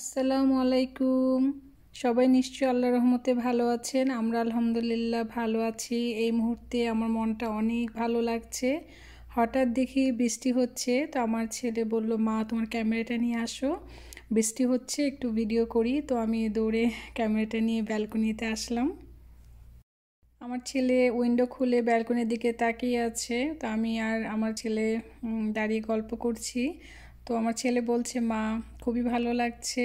আসসালামু আলাইকুম সবাই নিশ্চয়ই আল্লাহ রহমতে ভালো আছেন আমরা আলহামদুলিল্লাহ ভালো আছি এই মুহূর্তে আমার মনটা অনেক ভালো লাগছে হঠাৎ দেখি বৃষ্টি হচ্ছে তো আমার ছেলে বলল মা তোমার ক্যামেরাটা নিয়ে আসো বৃষ্টি হচ্ছে একটু ভিডিও করি তো আমি দৌড়ে ক্যামেরাটা নিয়ে ব্যালকনিতে আসলাম আমার ছেলে উইন্ডো খুলে ব্যালকনির দিকে তাকিয়ে আছে তো আমি আর আমার ছেলে দাঁড়িয়ে গল্প করছি তো আমার ছেলে বলছে মা খুবই ভালো লাগছে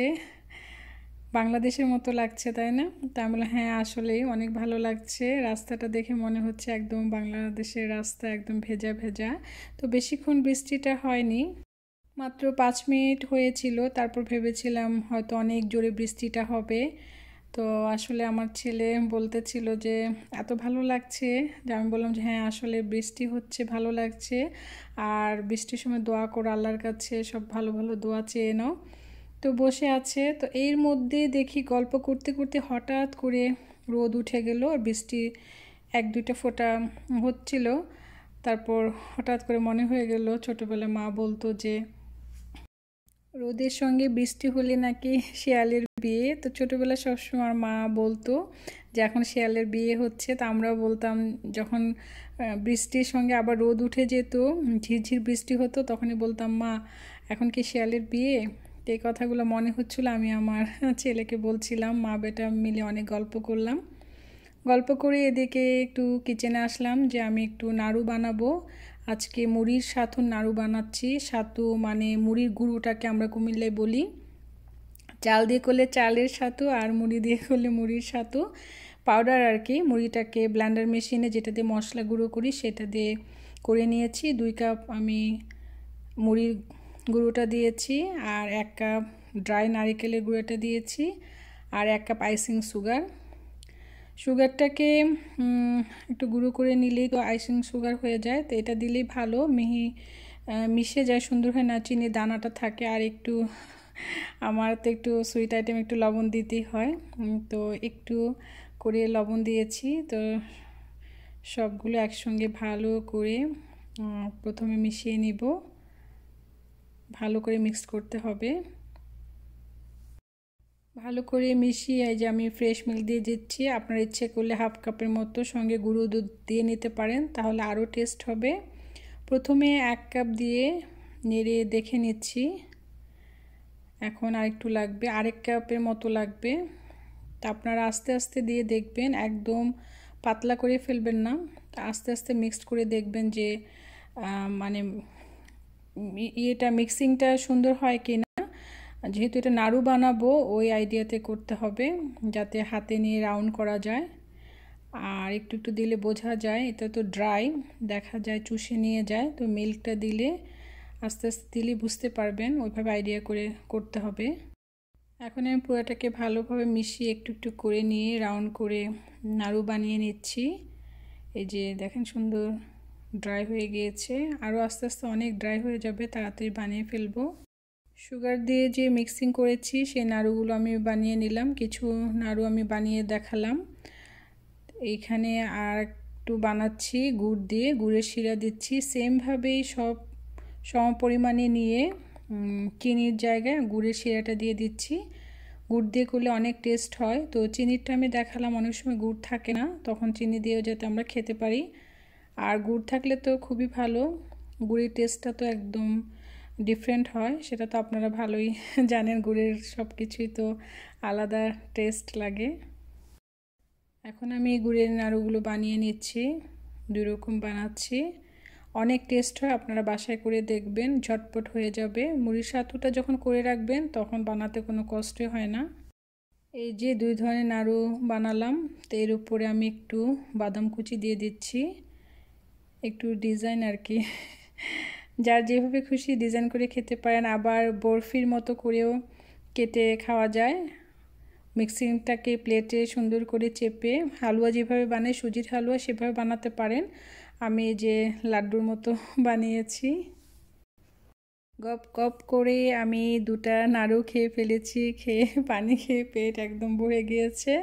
বাংলাদেশের মতো লাগছে তাই না তা আমি বললাম হ্যাঁ আসলেই অনেক ভালো লাগছে রাস্তাটা দেখে মনে হচ্ছে একদম বাংলাদেশের রাস্তা একদম ভেজা ভেজা তো বেশিক্ষণ বৃষ্টিটা হয়নি মাত্র পাঁচ মিনিট হয়েছিল তারপর ভেবেছিলাম হয়তো অনেক জোরে বৃষ্টিটা হবে তো আসলে আমার ছেলে বলতেছিল যে এত ভালো লাগছে যে আমি বললাম যে হ্যাঁ আসলে বৃষ্টি হচ্ছে ভালো লাগছে আর বৃষ্টির সময় দোয়া করো আল্লাহর কাছে সব ভালো ভালো দোয়া চেয়ে নাও তো বসে আছে তো এর মধ্যে দেখি গল্প করতে করতে হঠাৎ করে রোদ উঠে গেল আর বৃষ্টি এক দুইটা ফোঁটা হচ্ছিল তারপর হঠাৎ করে মনে হয়ে গেল ছোটোবেলায় মা বলতো যে রোদের সঙ্গে বৃষ্টি হলে নাকি শিয়ালের বিয়ে তো ছোটোবেলা সবসময় মা বলতো যে এখন শিয়ালের বিয়ে হচ্ছে তো আমরা বলতাম যখন বৃষ্টির সঙ্গে আবার রোদ উঠে যেত ঝিরঝির বৃষ্টি হতো তখনই বলতাম মা এখন কি শিয়ালের বিয়ে তো এই কথাগুলো মনে হচ্ছিল আমি আমার ছেলেকে বলছিলাম মা বেটা মিলে অনেক গল্প করলাম গল্প করে এদিকে একটু কিচেনে আসলাম যে আমি একটু নাড়ু বানাবো আজকে মুড়ির সাথু নাড়ু বানাচ্ছি সাথু মানে মুড়ির গুঁড়োটাকে আমরা কুমিল্লায় বলি চাল দিয়ে করলে চালের সাথু আর মুড়ি দিয়ে করলে মুড়ির সাথু পাউডার আর কি মুড়িটাকে ব্ল্যান্ডার মেশিনে যেটা দিয়ে মশলা গুঁড়ো করি সেটা দিয়ে করে নিয়েছি দুই কাপ আমি মুড়ির গুঁড়োটা দিয়েছি আর এক কাপ ড্রাই নারিকেলের গুঁড়োটা দিয়েছি আর এক কাপ আইসিং সুগার সুগারটাকে একটু গুঁড়ো করে নিলেই তো আইসিং সুগার হয়ে যায় তো এটা দিলেই ভালো মিহি মিশে যায় সুন্দর হয় না চিনি দানাটা থাকে আর একটু আমার তো একটু সুইট আইটেম একটু লবণ দিতেই হয় তো একটু করে লবণ দিয়েছি তো সবগুলো একসঙ্গে ভালো করে প্রথমে মিশিয়ে নিব ভালো করে মিক্স করতে হবে ভালো করে মিশিয়ে এই যে আমি ফ্রেশ মিল্ক দিয়ে দিচ্ছি আপনার ইচ্ছে করলে হাফ কাপের মতো সঙ্গে গুঁড়ো দুধ দিয়ে নিতে পারেন তাহলে আরও টেস্ট হবে প্রথমে এক কাপ দিয়ে নেড়ে দেখে নিচ্ছি এখন আরেকটু লাগবে আরেক কাপের মতো লাগবে তা আপনারা আস্তে আস্তে দিয়ে দেখবেন একদম পাতলা করে ফেলবেন না তা আস্তে আস্তে মিক্সড করে দেখবেন যে মানে ইয়েটা মিক্সিংটা সুন্দর হয় কি যেহেতু এটা নাড়ু বানাবো ওই আইডিয়াতে করতে হবে যাতে হাতে নিয়ে রাউন্ড করা যায় আর একটু একটু দিলে বোঝা যায় এটা তো ড্রাই দেখা যায় চুষে নিয়ে যায় তো মিল্কটা দিলে আস্তে আস্তে দিলে বুঝতে পারবেন ওইভাবে আইডিয়া করে করতে হবে এখন আমি পুরাটাকে ভালোভাবে মিশিয়ে একটু একটু করে নিয়ে রাউন্ড করে নাড়ু বানিয়ে নিচ্ছি এই যে দেখেন সুন্দর ড্রাই হয়ে গিয়েছে আরও আস্তে আস্তে অনেক ড্রাই হয়ে যাবে তাড়াতাড়ি বানিয়ে ফেলবো সুগার দিয়ে যে মিক্সিং করেছি সেই নাড়ুগুলো আমি বানিয়ে নিলাম কিছু নাড়ু আমি বানিয়ে দেখালাম এইখানে আর একটু বানাচ্ছি গুড় দিয়ে গুড়ের শিরা দিচ্ছি সেমভাবেই সব সমপরিমাণে নিয়ে চিনির জায়গায় গুড়ের শিরাটা দিয়ে দিচ্ছি গুড় দিয়ে করলে অনেক টেস্ট হয় তো চিনিরটা আমি দেখালাম অনেক সময় গুড় থাকে না তখন চিনি দিয়েও যাতে আমরা খেতে পারি আর গুড় থাকলে তো খুবই ভালো গুড়ের টেস্টটা তো একদম ডিফারেন্ট হয় সেটা তো আপনারা ভালোই জানেন গুড়ের সব কিছুই তো আলাদা টেস্ট লাগে এখন আমি গুড়ের নাড়ুগুলো বানিয়ে নিচ্ছি দুই রকম বানাচ্ছি অনেক টেস্ট হয় আপনারা বাসায় করে দেখবেন ঝটপট হয়ে যাবে মুড়ির সাতুটা যখন করে রাখবেন তখন বানাতে কোনো কষ্টই হয় না এই যে দুই ধরনের নাড়ু বানালাম তো এর উপরে আমি একটু বাদাম কুচি দিয়ে দিচ্ছি একটু ডিজাইন আর কি যার যেভাবে খুশি ডিজাইন করে খেতে পারেন আবার বরফির মতো করেও কেটে খাওয়া যায় মিক্সিংটাকে প্লেটে সুন্দর করে চেপে হালুয়া যেভাবে বানায় সুজির হালুয়া সেভাবে বানাতে পারেন আমি যে লাড্ডুর মতো বানিয়েছি গপ গপ করে আমি দুটা নাড়ু খেয়ে ফেলেছি খেয়ে পানি খেয়ে পেট একদম ভরে গিয়েছে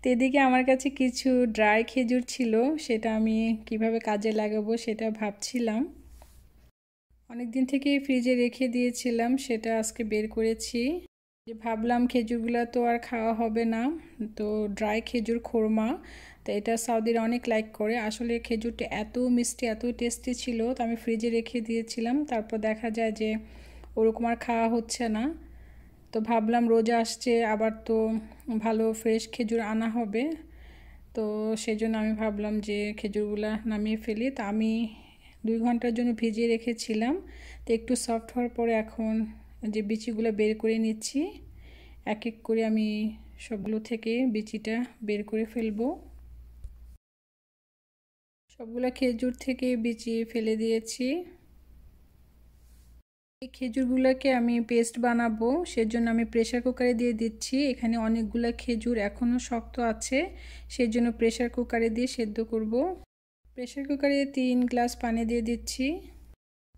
তো এদিকে আমার কাছে কিছু ড্রাই খেজুর ছিল সেটা আমি কিভাবে কাজে লাগাবো সেটা ভাবছিলাম অনেক দিন থেকে ফ্রিজে রেখে দিয়েছিলাম সেটা আজকে বের করেছি যে ভাবলাম খেজুরগুলো তো আর খাওয়া হবে না তো ড্রাই খেজুর খোরমা তো এটা সাউদিরা অনেক লাইক করে আসলে খেজুরটা এত মিষ্টি এত টেস্টি ছিল তো আমি ফ্রিজে রেখে দিয়েছিলাম তারপর দেখা যায় যে ওরকম আর খাওয়া হচ্ছে না তো ভাবলাম রোজা আসছে আবার তো ভালো ফ্রেশ খেজুর আনা হবে তো সেজন্য আমি ভাবলাম যে খেজুরগুলা নামিয়ে ফেলি তা আমি দুই ঘন্টার জন্য ভিজিয়ে রেখেছিলাম তো একটু সফট হওয়ার পরে এখন যে বিচিগুলো বের করে নিচ্ছি এক এক করে আমি সবগুলো থেকে বিচিটা বের করে ফেলব সবগুলো খেজুর থেকে বিচি ফেলে দিয়েছি এই খেজুরগুলোকে আমি পেস্ট বানাবো সেজন্য আমি প্রেশার কুকারে দিয়ে দিচ্ছি এখানে অনেকগুলো খেজুর এখনও শক্ত আছে সেজন্য প্রেশার কুকারে দিয়ে সেদ্ধ করব প্রেশার কুকারে তিন গ্লাস পানি দিয়ে দিচ্ছি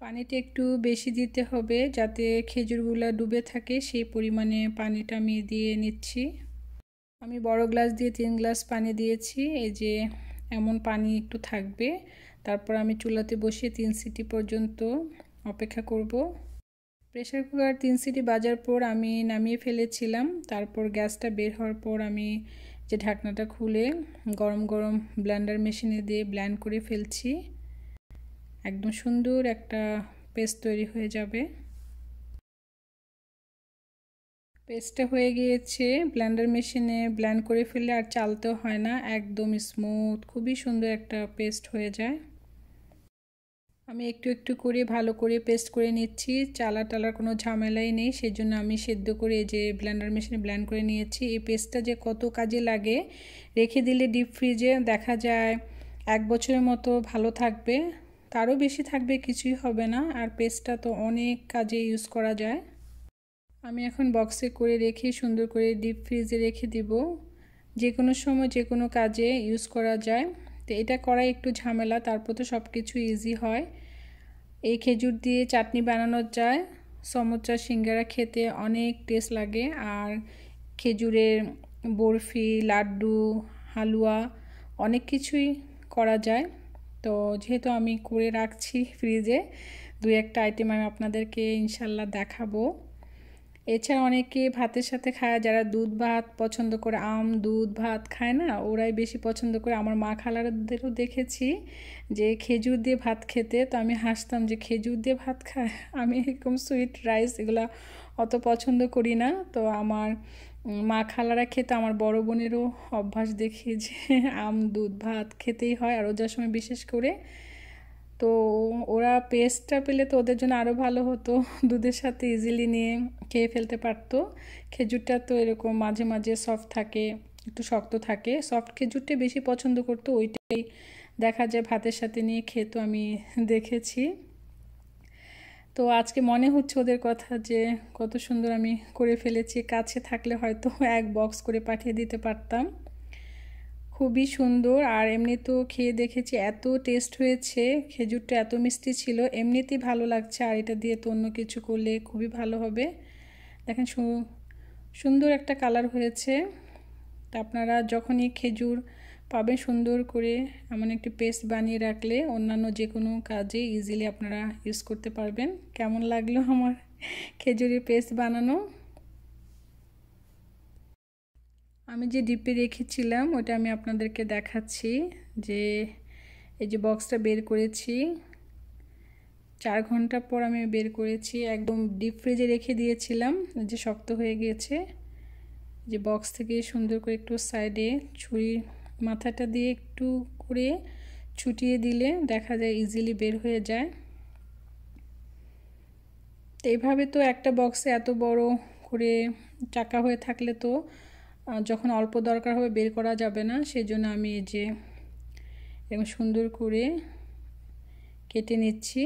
পানিটা একটু বেশি দিতে হবে যাতে খেজুরগুলো ডুবে থাকে সেই পরিমাণে পানিটা আমি দিয়ে নিচ্ছি আমি বড় গ্লাস দিয়ে তিন গ্লাস পানি দিয়েছি এই যে এমন পানি একটু থাকবে তারপর আমি চুলাতে বসিয়ে তিন সিটি পর্যন্ত অপেক্ষা করব প্রেশার কুকার তিন সিটি বাজার পর আমি নামিয়ে ফেলেছিলাম তারপর গ্যাসটা বের হওয়ার পর আমি যে ঢাকনাটা খুলে গরম গরম ব্ল্যান্ডার মেশিনে দিয়ে ব্ল্যান্ড করে ফেলছি একদম সুন্দর একটা পেস্ট তৈরি হয়ে যাবে পেস্টটা হয়ে গিয়েছে ব্ল্যান্ডার মেশিনে ব্ল্যান্ড করে ফেললে আর চালতেও হয় না একদম স্মুথ খুবই সুন্দর একটা পেস্ট হয়ে যায় আমি একটু একটু করে ভালো করে পেস্ট করে নিচ্ছি চালা টালার কোনো ঝামেলাই নেই সেই জন্য আমি সেদ্ধ করে যে ব্ল্যান্ডার মেশিনে ব্ল্যান্ড করে নিয়েছি এই পেস্টটা যে কত কাজে লাগে রেখে দিলে ডিপ ফ্রিজে দেখা যায় এক বছরের মতো ভালো থাকবে তারও বেশি থাকবে কিছুই হবে না আর পেস্টটা তো অনেক কাজে ইউজ করা যায় আমি এখন বক্সে করে রেখে সুন্দর করে ডিপ ফ্রিজে রেখে দিব যে কোনো সময় যে কোনো কাজে ইউজ করা যায় তো এটা করাই একটু ঝামেলা তারপর তো সব কিছু ইজি হয় এই খেজুর দিয়ে চাটনি বানানো যায় সমুচা সিঙ্গারা খেতে অনেক টেস্ট লাগে আর খেজুরের বরফি লাড্ডু হালুয়া অনেক কিছুই করা যায় তো যেহেতু আমি করে রাখছি ফ্রিজে দু একটা আইটেম আমি আপনাদেরকে ইনশাল্লাহ দেখাবো এছাড়া অনেকে ভাতের সাথে খায় যারা দুধ ভাত পছন্দ করে আম দুধ ভাত খায় না ওরাই বেশি পছন্দ করে আমার মা খালারদেরও দেখেছি যে খেজুর দিয়ে ভাত খেতে তো আমি হাসতাম যে খেজুর দিয়ে ভাত খায় আমি এরকম সুইট রাইস এগুলো অত পছন্দ করি না তো আমার মা খালারা খেতে আমার বড় বোনেরও অভ্যাস দেখি যে আম দুধ ভাত খেতেই হয় আর রোজার সময় বিশেষ করে তো ওরা পেস্টটা পেলে তো ওদের জন্য আরও ভালো হতো দুধের সাথে ইজিলি নিয়ে খেয়ে ফেলতে পারতো খেজুরটা তো এরকম মাঝে মাঝে সফট থাকে একটু শক্ত থাকে সফট খেজুরটাই বেশি পছন্দ করতো ওইটাই দেখা যায় ভাতের সাথে নিয়ে খেত আমি দেখেছি তো আজকে মনে হচ্ছে ওদের কথা যে কত সুন্দর আমি করে ফেলেছি কাছে থাকলে হয়তো এক বক্স করে পাঠিয়ে দিতে পারতাম খুবই সুন্দর আর এমনি তো খেয়ে দেখেছি এত টেস্ট হয়েছে খেজুরটা এত মিষ্টি ছিল এমনিতেই ভালো লাগছে আর এটা দিয়ে তো অন্য কিছু করলে খুবই ভালো হবে দেখেন সুন্দর একটা কালার হয়েছে তা আপনারা যখনই খেজুর পাবেন সুন্দর করে এমন একটি পেস্ট বানিয়ে রাখলে অন্যান্য যে কোনো কাজে ইজিলি আপনারা ইউজ করতে পারবেন কেমন লাগলো আমার খেজুরের পেস্ট বানানো আমি যে ডিপে রেখেছিলাম ওটা আমি আপনাদেরকে দেখাচ্ছি যে এই যে বক্সটা বের করেছি চার ঘন্টা পর আমি বের করেছি একদম ডিপ ফ্রিজে রেখে দিয়েছিলাম যে শক্ত হয়ে গিয়েছে যে বক্স থেকে সুন্দর করে একটু সাইডে ছুরি মাথাটা দিয়ে একটু করে ছুটিয়ে দিলে দেখা যায় ইজিলি বের হয়ে যায় তো এইভাবে তো একটা বক্সে এত বড় করে চাকা হয়ে থাকলে তো যখন অল্প দরকার হবে বের করা যাবে না সেজন্য আমি এই যে এরকম সুন্দর করে কেটে নিচ্ছি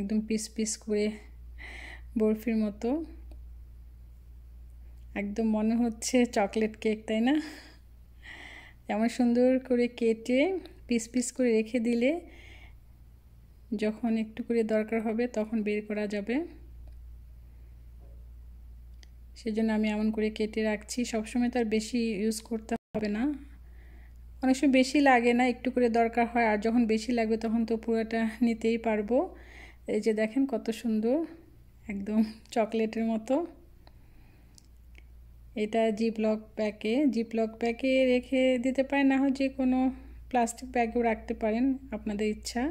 একদম পিস পিস করে বরফির মতো একদম মনে হচ্ছে চকলেট কেক তাই না এমন সুন্দর করে কেটে পিস পিস করে রেখে দিলে যখন একটু করে দরকার হবে তখন বের করা যাবে সেজন্য আমি এমন করে কেটে রাখছি সবসময় তো আর বেশি ইউজ করতে হবে না অনেক সময় বেশি লাগে না একটু করে দরকার হয় আর যখন বেশি লাগবে তখন তো পুরোটা নিতেই পারবো এই যে দেখেন কত সুন্দর একদম চকলেটের মতো এটা জিপলক প্যাকে জিপলক প্যাকে রেখে দিতে পারেন না হয় যে কোনো প্লাস্টিক ব্যাগেও রাখতে পারেন আপনাদের ইচ্ছা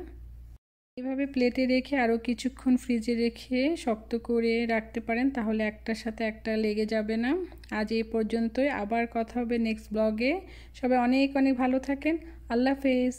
এভাবে প্লেটে রেখে আরও কিছুক্ষণ ফ্রিজে রেখে শক্ত করে রাখতে পারেন তাহলে একটার সাথে একটা লেগে যাবে না আজ এই পর্যন্তই আবার কথা হবে নেক্সট ব্লগে সবাই অনেক অনেক ভালো থাকেন আল্লাহ হাফেজ